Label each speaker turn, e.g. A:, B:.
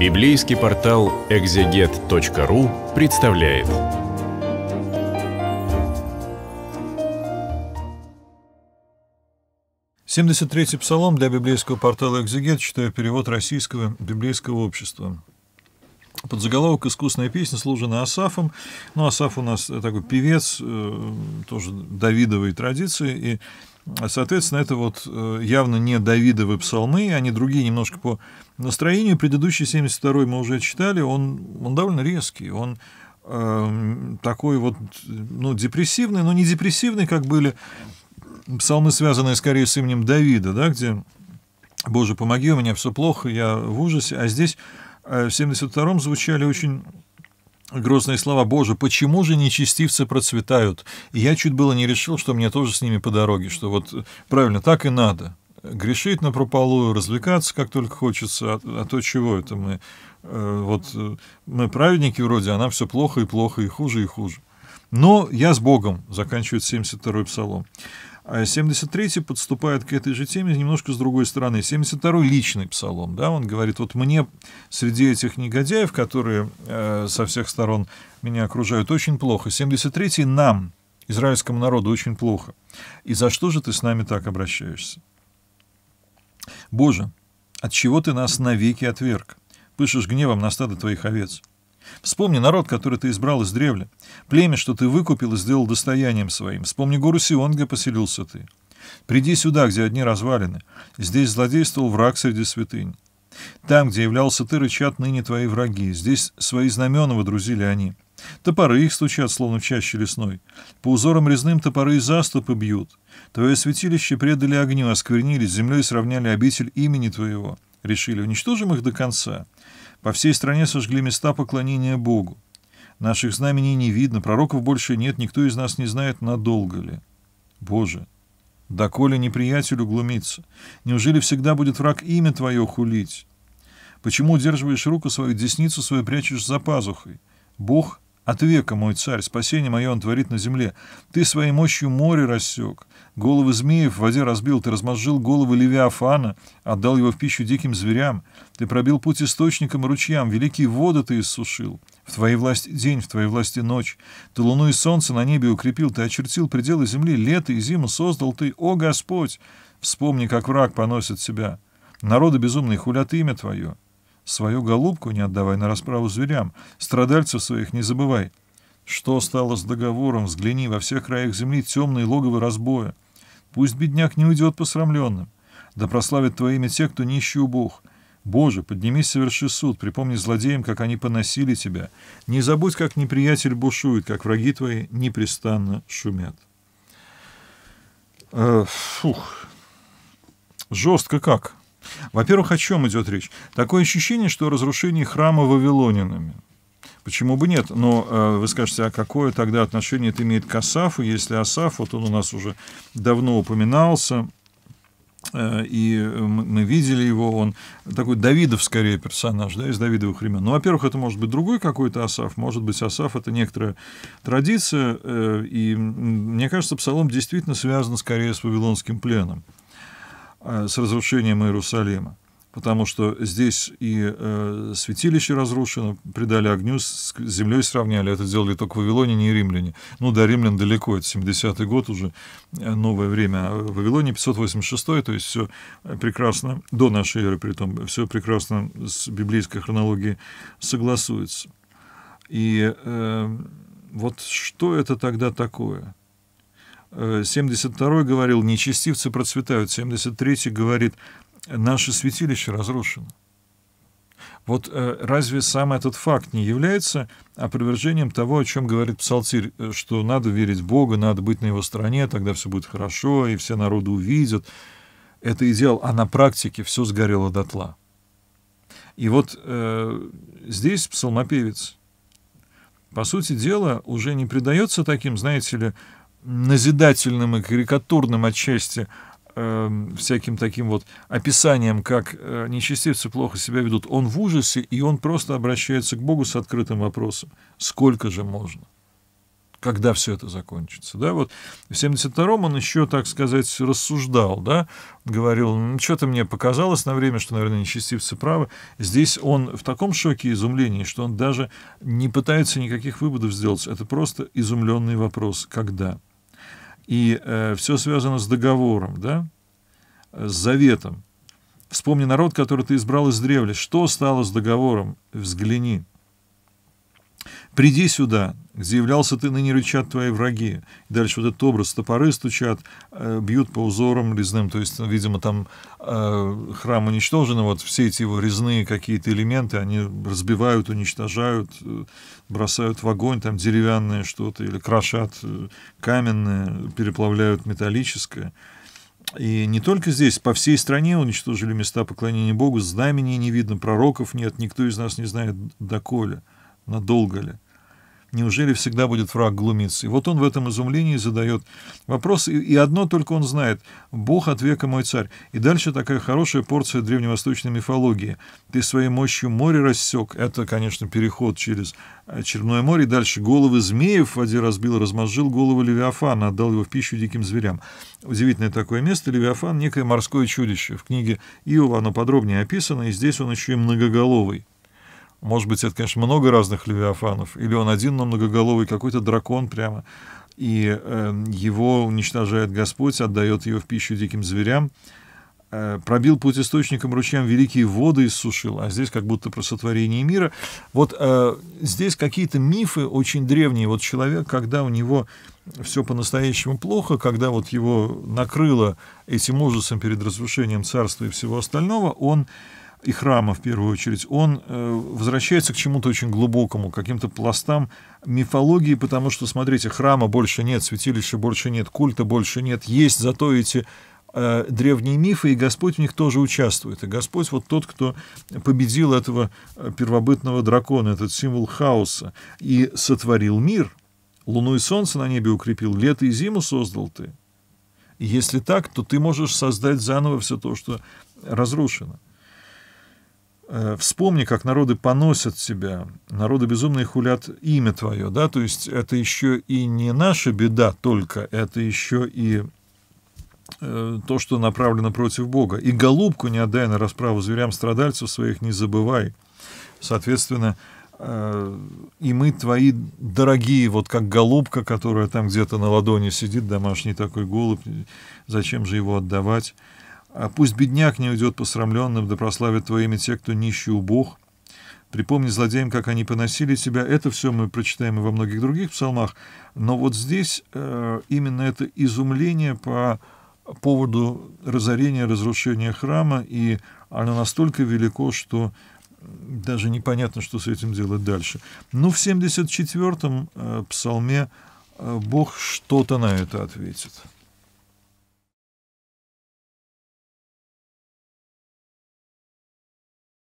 A: Библейский портал экзегет.ру представляет. Семьдесят третий псалом для библейского портала «Экзегет», читаю перевод российского библейского общества. Под заголовок «Искусная песня» служена Асафом. Ну, Асаф у нас такой певец, э, тоже давидовой традиции, и Соответственно, это вот э, явно не Давидовы псалмы, они другие немножко по настроению. Предыдущий 72-й мы уже читали, он, он довольно резкий, он э, такой вот, ну, депрессивный, но не депрессивный, как были псалмы, связанные скорее с именем Давида, да, где «Боже, помоги, у меня все плохо, я в ужасе», а здесь э, в 72-м звучали очень Грозные слова «Боже, почему же нечестивцы процветают?» И я чуть было не решил, что мне тоже с ними по дороге, что вот правильно, так и надо. Грешить на прополую, развлекаться как только хочется, а, а то чего это мы? Э, вот э, мы праведники вроде, а нам все плохо и плохо, и хуже, и хуже. Но я с Богом, заканчивает 72-й псалом. А 73-й подступает к этой же теме немножко с другой стороны. 72-й личный псалом, да, он говорит, вот мне среди этих негодяев, которые э, со всех сторон меня окружают, очень плохо. 73-й нам, израильскому народу, очень плохо. И за что же ты с нами так обращаешься? Боже, от чего ты нас навеки отверг? Пышешь гневом на стадо твоих овец. Вспомни народ, который ты избрал из древля, племя, что ты выкупил и сделал достоянием своим. Вспомни гору Сион, где поселился ты. Приди сюда, где одни развалины. Здесь злодействовал враг среди святынь. Там, где являлся ты, рычат ныне твои враги. Здесь свои знамена водрузили они. Топоры их стучат, словно в чаще лесной. По узорам резным топоры и заступы бьют. Твое святилище предали огню, осквернили, с землей сравняли обитель имени твоего. Решили, уничтожим их до конца. По всей стране сожгли места поклонения Богу. Наших знамений не видно, пророков больше нет, никто из нас не знает, надолго ли. Боже, доколе неприятелю глумиться? Неужели всегда будет враг имя твое хулить? Почему удерживаешь руку свою, десницу свою прячешь за пазухой? Бог от века, мой царь, спасение мое он творит на земле. Ты своей мощью море рассек, головы змеев в воде разбил, ты размозжил головы Левиафана, отдал его в пищу диким зверям. Ты пробил путь источникам и ручьям, великие воды ты иссушил. В твоей власти день, в твоей власти ночь. Ты луну и солнце на небе укрепил, ты очертил пределы земли, лето и зиму создал ты, о Господь! Вспомни, как враг поносит себя. Народы безумные хулят имя твое. Свою голубку не отдавай на расправу зверям, страдальцев своих не забывай. Что стало с договором, взгляни, во всех краях земли темные логовы разбоя. Пусть бедняк не уйдет посрамленным. Да прославит твое имя те, кто нищий Бог Боже, поднимись, соверши суд, припомни злодеям, как они поносили тебя. Не забудь, как неприятель бушует, как враги твои непрестанно шумят. Э, фух. Жестко как. Во-первых, о чем идет речь? Такое ощущение, что разрушение храма вавилонинами. Почему бы нет? Но э, вы скажете, а какое тогда отношение это имеет к Асафу, если Асаф, вот он у нас уже давно упоминался, э, и мы видели его, он такой Давидов скорее персонаж, да, из Давидовых времен. Ну, во-первых, это может быть другой какой-то Асав, может быть, Асав это некоторая традиция, э, и мне кажется, Псалом действительно связан скорее с Вавилонским пленом. Э, с разрушением Иерусалима, потому что здесь и э, святилище разрушено, предали огню, с землей сравняли. Это сделали только Вавилоне, не римляне. Ну, до римлян далеко, это 70-й год уже, э, новое время. А в Вавилоне 586 то есть все э, прекрасно, до нашей эры при том, все прекрасно с библейской хронологией согласуется. И э, вот что это тогда такое – 72-й э, говорил, нечестивцы процветают. 73-й говорит, наше святилище разрушено. Вот э, разве сам этот факт не является опровержением того, о чем говорит Псалтирь, э, что надо верить в Бога, надо быть на его стороне, тогда все будет хорошо, и все народы увидят. Это идеал, а на практике все сгорело дотла. И вот э, здесь псалмопевец, по сути дела, уже не предается таким, знаете ли, назидательным и карикатурным отчасти эм, всяким таким вот описанием, как э, нечестивцы плохо себя ведут, он в ужасе, и он просто обращается к Богу с открытым вопросом. Сколько же можно? Когда все это закончится? Да, вот в 72-м он еще, так сказать, рассуждал, да, говорил, ну, что-то мне показалось на время, что, наверное, нечестивцы правы. Здесь он в таком шоке и изумлении, что он даже не пытается никаких выводов сделать. Это просто изумленный вопрос. Когда? И э, все связано с договором, да? с заветом. Вспомни народ, который ты избрал из древля. Что стало с договором? Взгляни. «Приди сюда, где являлся ты, ныне рычат твои враги. дальше вот этот образ, топоры стучат, э, бьют по узорам резным, то есть, видимо, там э, храм уничтожен, вот все эти его резные какие-то элементы, они разбивают, уничтожают, э, бросают в огонь там деревянное что-то или крошат э, каменное, переплавляют металлическое. И не только здесь, по всей стране уничтожили места поклонения Богу, знамений не видно, пророков нет, никто из нас не знает, доколе, надолго ли. Неужели всегда будет враг глумиться? И вот он в этом изумлении задает вопрос, и одно только он знает — «Бог от века мой царь». И дальше такая хорошая порция древневосточной мифологии. «Ты своей мощью море рассек» — это, конечно, переход через э, Черное море, и дальше головы змеев в воде разбил, размозжил голову Левиафана, отдал его в пищу диким зверям. Удивительное такое место. Левиафан — некое морское чудище. В книге Иова оно подробнее описано, и здесь он еще и многоголовый. Может быть, это, конечно, много разных левиафанов, или он один, но многоголовый, какой-то дракон прямо. И э, его уничтожает Господь, отдает ее в пищу диким зверям. Э, пробил путь источником ручьям, великие воды иссушил, а здесь как будто про сотворение мира. Вот э, здесь какие-то мифы очень древние. Вот человек, когда у него все по-настоящему плохо, когда вот его накрыло этим ужасом перед разрушением царства и всего остального, он и храма в первую очередь, он э, возвращается к чему-то очень глубокому, к каким-то пластам мифологии, потому что, смотрите, храма больше нет, святилища больше нет, культа больше нет, есть зато эти э, древние мифы, и Господь в них тоже участвует. И Господь вот тот, кто победил этого э, первобытного дракона, этот символ хаоса, и сотворил мир. Луну и солнце на небе укрепил, лето и зиму создал ты. И если так, то ты можешь создать заново все то, что разрушено. Э, вспомни, как народы поносят тебя, народы безумные хулят имя твое, да, то есть это еще и не наша беда только, это еще и э, то, что направлено против Бога. И голубку не отдай на расправу зверям страдальцев своих, не забывай. Соответственно, э, и мы твои дорогие, вот как голубка, которая там где-то на ладони сидит, домашний такой голубь, зачем же его отдавать? А пусть бедняк не уйдет посрамленным, да прославит Твое имя те, кто нищий Бог, Припомни злодеям, как они поносили тебя. Это все мы прочитаем и во многих других псалмах. Но вот здесь э, именно это изумление по поводу разорения, разрушения храма, и оно настолько велико, что даже непонятно, что с этим делать дальше. Но в 74-м э, псалме э, Бог что-то на это ответит.